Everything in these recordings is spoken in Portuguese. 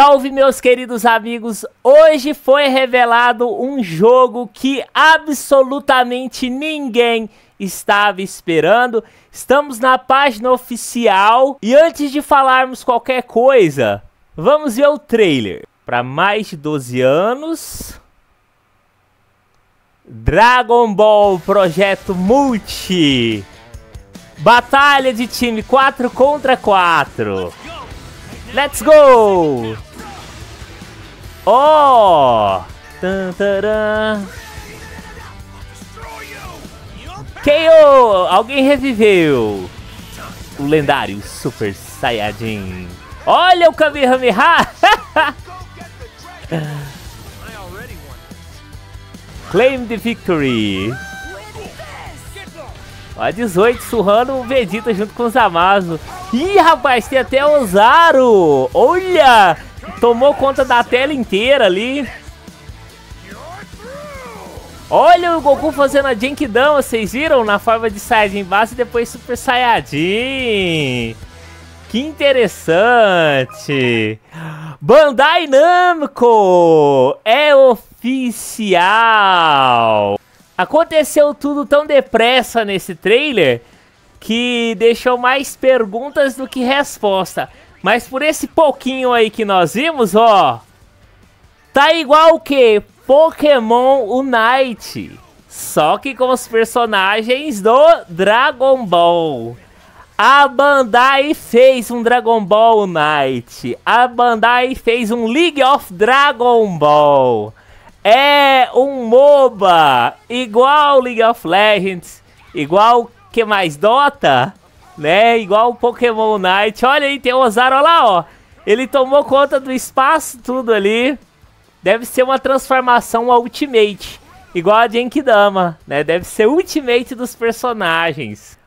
Salve, meus queridos amigos! Hoje foi revelado um jogo que absolutamente ninguém estava esperando. Estamos na página oficial e antes de falarmos qualquer coisa, vamos ver o trailer. Para mais de 12 anos. Dragon Ball Projeto Multi. Batalha de time 4 contra 4. Let's go! Ó! Oh! Tantarã. KO! Alguém reviveu! O lendário Super Saiyajin. Olha o Kamehameha! Claim the victory! A 18, surrando o Vegeta junto com os Amazo. Ih, rapaz, tem até o Zaro! Olha! Tomou conta da tela inteira ali. Olha o Goku fazendo a Genkidama, vocês viram? Na forma de Saiyajin base e depois Super Saiyajin. Que interessante. Bandai Namco é oficial. Aconteceu tudo tão depressa nesse trailer que deixou mais perguntas do que resposta. Mas por esse pouquinho aí que nós vimos, ó. Tá igual o que? Pokémon Unite. Só que com os personagens do Dragon Ball. A Bandai fez um Dragon Ball Unite. A Bandai fez um League of Dragon Ball. É um MOBA. Igual League of Legends. Igual que mais Dota né? Igual o Pokémon Night. Olha aí, tem o Ozaru, olha lá, ó. Ele tomou conta do espaço, tudo ali. Deve ser uma transformação Ultimate. Igual a Genkidama, né? Deve ser Ultimate dos personagens.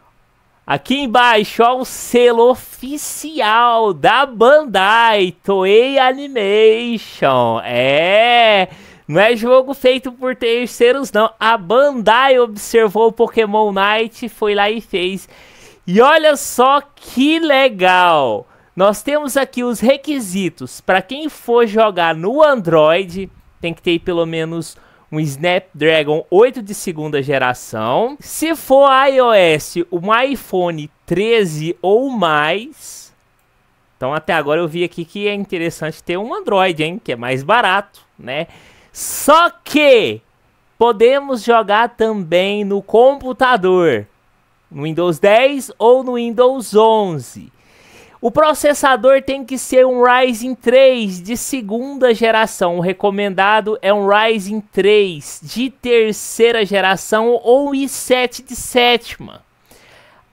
Aqui embaixo, ó, o selo oficial da Bandai Toei Animation. É... Não é jogo feito por terceiros, não. A Bandai observou o Pokémon Night, foi lá e fez. E olha só que legal! Nós temos aqui os requisitos. Para quem for jogar no Android, tem que ter pelo menos um Snapdragon 8 de segunda geração. Se for iOS, um iPhone 13 ou mais. Então até agora eu vi aqui que é interessante ter um Android, hein, que é mais barato, né? Só que podemos jogar também no computador no Windows 10 ou no Windows 11. O processador tem que ser um Ryzen 3 de segunda geração. O recomendado é um Ryzen 3 de terceira geração ou i7 de sétima.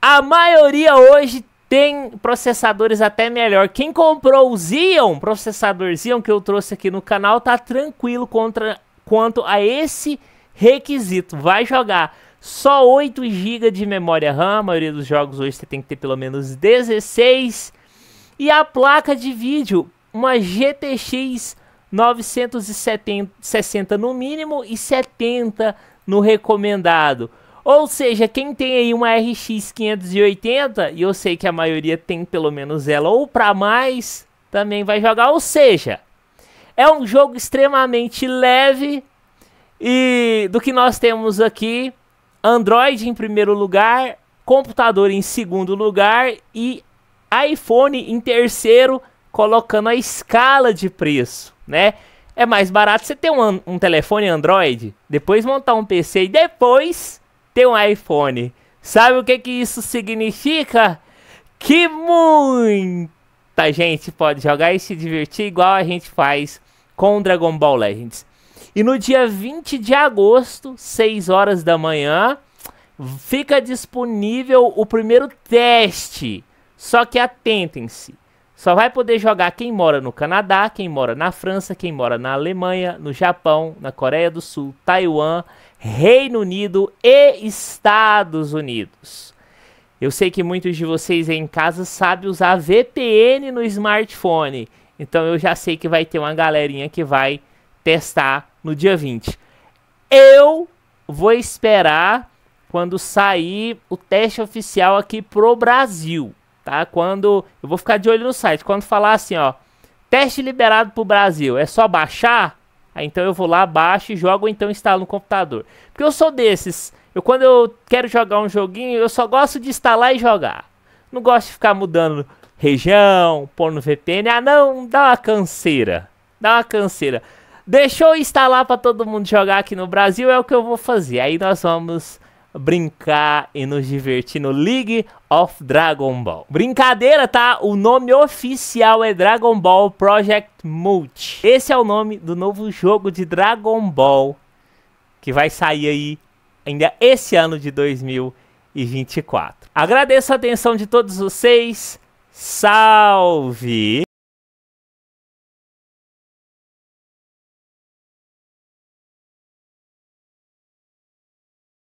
A maioria hoje tem processadores até melhor. Quem comprou o Xeon, processador Xeon que eu trouxe aqui no canal, tá tranquilo contra, quanto a esse requisito. Vai jogar só 8 GB de memória RAM, a maioria dos jogos hoje você tem que ter pelo menos 16. E a placa de vídeo, uma GTX 960 no mínimo e 70 no recomendado. Ou seja, quem tem aí uma RX 580, e eu sei que a maioria tem pelo menos ela ou para mais, também vai jogar. Ou seja, é um jogo extremamente leve e do que nós temos aqui, Android em primeiro lugar, computador em segundo lugar e iPhone em terceiro, colocando a escala de preço, né? É mais barato você ter um, um telefone Android, depois montar um PC e depois ter um iPhone. Sabe o que, que isso significa? Que muita gente pode jogar e se divertir igual a gente faz com Dragon Ball Legends. E no dia 20 de agosto, 6 horas da manhã, fica disponível o primeiro teste. Só que atentem-se. Só vai poder jogar quem mora no Canadá, quem mora na França, quem mora na Alemanha, no Japão, na Coreia do Sul, Taiwan, Reino Unido e Estados Unidos. Eu sei que muitos de vocês aí em casa sabem usar VPN no smartphone. Então eu já sei que vai ter uma galerinha que vai testar no dia 20. Eu vou esperar quando sair o teste oficial aqui pro Brasil, tá? Quando eu vou ficar de olho no site, quando falar assim, ó, teste liberado pro Brasil, é só baixar? Aí então eu vou lá, baixo e jogo, ou então instalo no computador. Porque eu sou desses, eu quando eu quero jogar um joguinho, eu só gosto de instalar e jogar. Não gosto de ficar mudando região, pôr no VPN. Ah, não, dá uma canseira. Dá uma canseira. Deixou instalar para todo mundo jogar aqui no Brasil, é o que eu vou fazer. Aí nós vamos brincar e nos divertir no League of Dragon Ball. Brincadeira, tá? O nome oficial é Dragon Ball Project Multi. Esse é o nome do novo jogo de Dragon Ball que vai sair aí ainda esse ano de 2024. Agradeço a atenção de todos vocês. Salve!